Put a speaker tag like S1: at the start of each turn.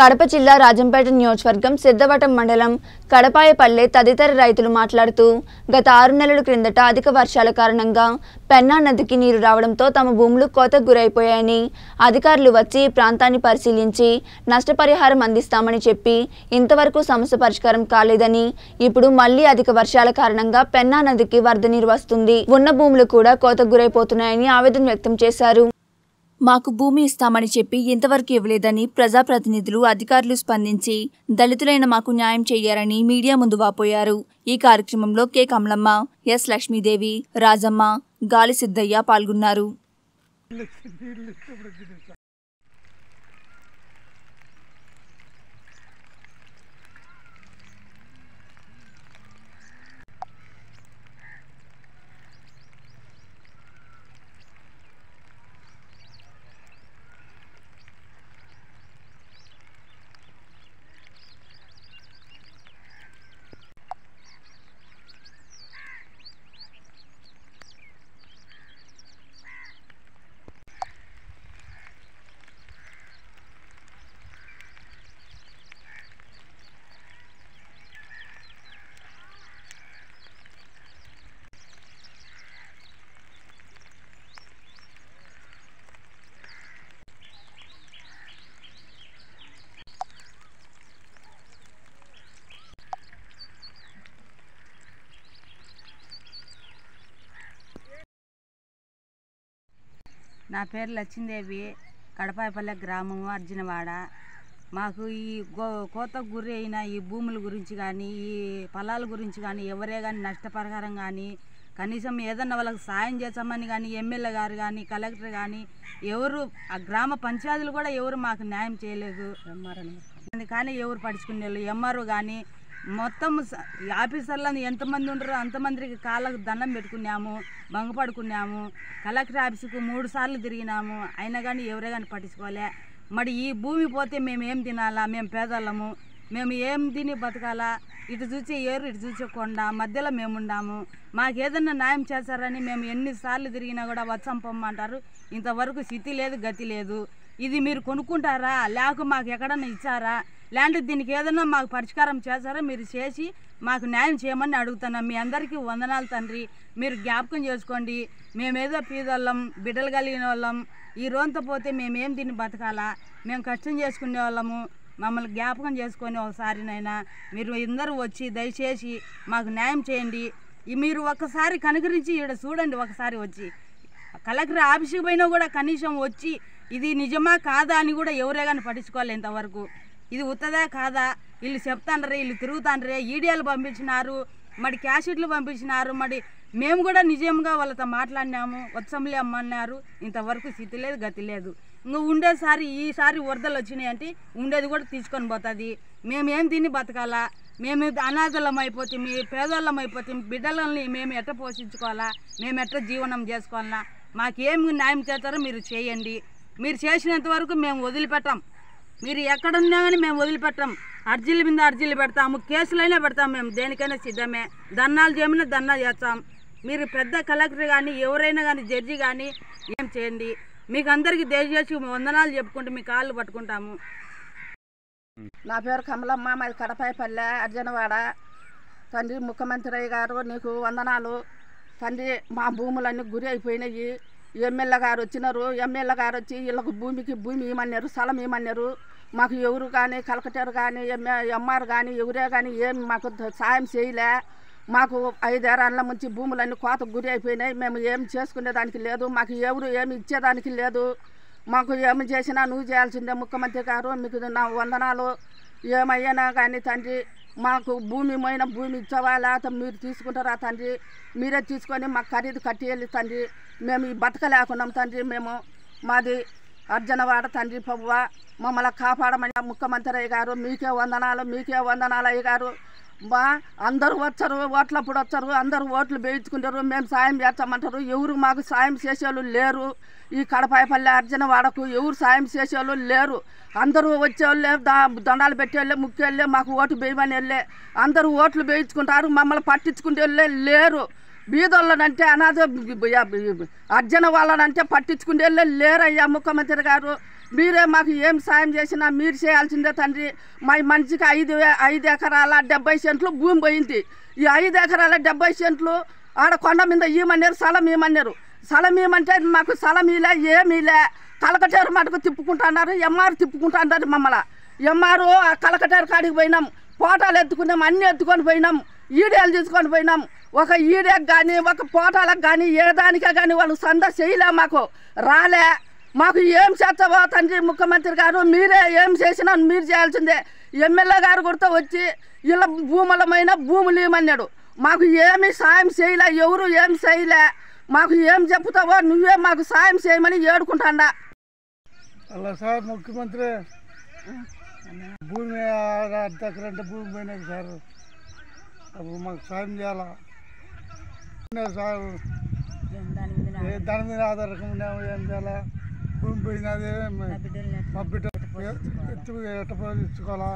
S1: కడప జిల్లా రాజంపేట నియోజకవర్గం సిద్ధవటం మండలం కడపాయపల్లె తదితర రైతులు మాట్లాడుతూ గత ఆరు నెలల క్రిందట అధిక వర్షాల కారణంగా పెన్నా నదికి నీరు రావడంతో తమ భూములు కోతకు గురైపోయాయని అధికారులు వచ్చి ప్రాంతాన్ని పరిశీలించి నష్టపరిహారం అందిస్తామని చెప్పి ఇంతవరకు సమస్య పరిష్కారం కాలేదని ఇప్పుడు మళ్లీ అధిక వర్షాల కారణంగా పెన్నా నదికి వరద నీరు వస్తుంది ఉన్న భూములు కూడా కోతకు గురైపోతున్నాయని ఆవేదన వ్యక్తం చేశారు మాకు భూమి ఇస్తామని చెప్పి ఇంతవరకు ఇవ్వలేదని ప్రజాప్రతినిధులు అధికారులు స్పందించి దళితులైన మాకు న్యాయం చేయాలని మీడియా ముందు వాపోయారు ఈ కార్యక్రమంలో కె కమలమ్మ ఎస్ లక్ష్మీదేవి రాజమ్మ గాలి సిద్ధయ్య పాల్గొన్నారు
S2: నా పేరు లచ్చిందేవి కడపాయపల్లె గ్రామము అర్జునవాడ మాకు ఈ గో కోతకు గురి అయిన ఈ భూముల గురించి కానీ ఈ పొలాల గురించి కానీ ఎవరే కానీ నష్టపరిహారం కానీ కనీసం ఏదన్నా వాళ్ళకి సాయం చేసామని కానీ ఎమ్మెల్యే గారు కానీ కలెక్టర్ కానీ ఎవరు ఆ గ్రామ పంచాయతీలు కూడా ఎవరు మాకు న్యాయం చేయలేదు కానీ ఎవరు పడుచుకునే వాళ్ళు ఎంఆర్ఓ కానీ మొత్తం ఆఫీసర్లను ఎంతమంది ఉండరో అంతమందికి కాళ్ళకు దండం పెట్టుకున్నాము భంగపడుకున్నాము కలెక్టర్ ఆఫీసుకు మూడు సార్లు తిరిగినాము అయినా కానీ ఎవరే కానీ పట్టించుకోలే మరి ఈ భూమి పోతే మేము ఏం తినాలా మేము పేదోళ్ళము మేము ఏం తిని బతకాలా ఇటు చూసి ఏరు ఇటు చూసి కొండ మధ్యలో మేము ఉండాము మాకు ఏదన్నా న్యాయం చేస్తారని మేము ఎన్నిసార్లు తిరిగినా కూడా పొమ్మంటారు ఇంతవరకు స్థితి లేదు గతి లేదు ఇది మీరు కొనుక్కుంటారా లేక మాకు ఎక్కడన్నా ఇచ్చారా లేదంటే దీనికి ఏదైనా మాకు పరిష్కారం చేస్తారో మీరు చేసి మాకు న్యాయం చేయమని అడుగుతున్నాం మీ అందరికీ వందనాలు తండ్రి మీరు జ్ఞాపకం చేసుకోండి మేమేదో పీదోళ్ళం బిడ్డలు కలిగిన వాళ్ళం ఈ రోజుతో పోతే మేమేం దీన్ని బతకాలా మేము కష్టం చేసుకునే వాళ్ళము మమ్మల్ని జ్ఞాపకం చేసుకొని ఒకసారినైనా మీరు ఇందరూ వచ్చి దయచేసి మాకు న్యాయం చేయండి మీరు ఒకసారి కనుకరించి ఇక్కడ చూడండి ఒకసారి వచ్చి కలెక్టర్ ఆఫీస్కి పోయినా కూడా కనీసం వచ్చి ఇది నిజమా కాదా అని కూడా ఎవరే కానీ పట్టించుకోవాలి ఇంతవరకు ఇది ఉత్తదా కాదా వీళ్ళు చెప్తాండ్రే వీళ్ళు తిరుగుతాండ్రే ఈడియాలు పంపించినారు మరి క్యాషెట్లు పంపించినారు మరి మేము కూడా నిజంగా వాళ్ళతో మాట్లాడినాము వచ్చంలే అమ్మన్నారు ఇంతవరకు స్థితి లేదు గతి లేదు ఇంకా ఉండేసారి ఈసారి వరదలు వచ్చినాయి అంటే ఉండేది కూడా తీసుకొని పోతుంది మేమేం తిని బతకాలా మేము అనాథలం అయిపోతే మీ పేదోళ్ళం అయిపోతే బిడ్డలని మేము ఎట్ట పోషించుకోవాలా మేము ఎట్ట జీవనం చేసుకోవాలా మాకేమి న్యాయం చేస్తారో మీరు చేయండి మీరు చేసినంత వరకు మేము వదిలిపెట్టాం మీరు ఎక్కడున్నా కానీ మేము వదిలిపెట్టం అర్జీల మీద అర్జీలు పెడతాము కేసులైనా పెడతాం మేము దేనికైనా సిద్ధమే దన్నాలు చేయమని దన్నా చేస్తాం మీరు పెద్ద కలెక్టర్ కానీ ఎవరైనా కానీ జడ్జి కానీ ఏం చేయండి మీకు అందరికీ దయచేసి వందనాలు చెప్పుకుంటూ మీ కాళ్ళు పట్టుకుంటాము
S3: నా పేరు కమలమ్మ మాది కడపాయపల్లె అర్జనవాడ తండ్రి ముఖ్యమంత్రి గారు నీకు వందనాలు తండ్రి మా భూములన్నీ గురి అయిపోయినాయి ఎమ్మెల్యే గారు వచ్చినారు ఎమ్మెల్యే గారు వచ్చి వీళ్ళకు భూమికి భూమి ఇవ్వమన్నారు స్థలం ఇవ్వమన్నారు మాకు ఎవరు కానీ కలకటర్ కానీ ఎంఆర్ కానీ ఎవరే కానీ ఏమి మాకు సాయం చేయలే మాకు ఐదేరాళ్ళ నుంచి భూములన్నీ కోతకు గురి అయిపోయినాయి మేము ఏమి చేసుకునేదానికి లేదు మాకు ఎవరు ఏమి ఇచ్చేదానికి లేదు మాకు ఏమి చేసినా నువ్వు చేయాల్సిందే ముఖ్యమంత్రి గారు మీకు నా వందనాలు ఏమయ్యానా కానీ తండ్రి మాకు భూమి పోయిన భూమి ఇచ్చావా లేకపోతే మీరు తీసుకుంటారా తండ్రి మీరే తీసుకొని మాకు ఖరీదు కట్టేయాలి తండ్రి మేము ఈ బతకలేకున్నాం తండ్రి మేము మాది అర్జనవాడ తండ్రి పవ్వ మమ్మల్ని కాపాడమని ముఖ్యమంత్రి గారు మీకే వందనాలు మీకే వందనాలు అయ్యగారు మా అందరూ వచ్చారు ఓట్లప్పుడు వచ్చారు అందరూ ఓట్లు వేయించుకుంటారు మేము సాయం చేస్తామంటారు ఎవరు మాకు సాయం చేసేవాళ్ళు లేరు ఈ కడపాయపల్లి వాడకు ఎవరు సాయం చేసేవాళ్ళు లేరు అందరూ వచ్చేవాళ్ళే దా దండాలు పెట్టేళ్ళే ముక్కేళ్ళే మాకు ఓటు వేయమని వెళ్ళే అందరూ ఓట్లు వేయించుకుంటారు మమ్మల్ని పట్టించుకునే లేరు బీదోళ్ళనంటే అనాథ అర్జన వాళ్ళనంటే పట్టించుకుంటే లేరయ్యా ముఖ్యమంత్రి గారు మీరే మాకు ఏం సాయం చేసినా మీరు చేయాల్సిందే తండ్రి మా మనిషికి ఐదు ఐదు ఎకరాల డెబ్బై సెంట్లు భూమి పోయింది ఈ ఐదు ఎకరాల డెబ్బై సెంట్లు ఆడ కొండ మీద ఈమన్నారు స్థలం ఈమన్నారు సలం ఏమంటే మాకు స్థలం ఇలా ఏమీలే కలకటేరు మటుకు తిప్పుకుంటున్నారు ఎంఆర్ తిప్పుకుంటున్నారు మమ్మల్ని ఎంఆర్ కలకటేరు కాడికి పోయినాం కోటాలు ఎత్తుకున్నాం అన్నీ ఎత్తుకొని పోయినాం ఈడేలు తీసుకొని పోయినాం ఒక ఈడకు కానీ ఒక పోటాలకు కానీ ఏ దానికే కానీ వాళ్ళు సంద చేయలే మాకు రాలే మాకు ఏం చేస్తావో తండ్రి ముఖ్యమంత్రి గారు మీరే ఏం చేసినా మీరు చేయాల్సిందే ఎమ్మెల్యే గారు కూడా వచ్చి ఇలా భూములమైన భూములు ఇవ్వమన్నాడు మాకు ఏమి సాయం చేయలే ఎవరు ఏం చేయలే మాకు ఏం చెప్తావో నువ్వే మాకు సాయం చేయమని ఏడుకుంటాడా అలా సార్ ముఖ్యమంత్రి భూమి అర్ధ భూమి పోయినాడు సార్ అప్పుడు మాకు సాయం చేయాలా ధనమినాథరకు
S1: భూమి పోయినది మా బిడ్డ ఎత్తు ఎట్ట పోయించుకోవాలా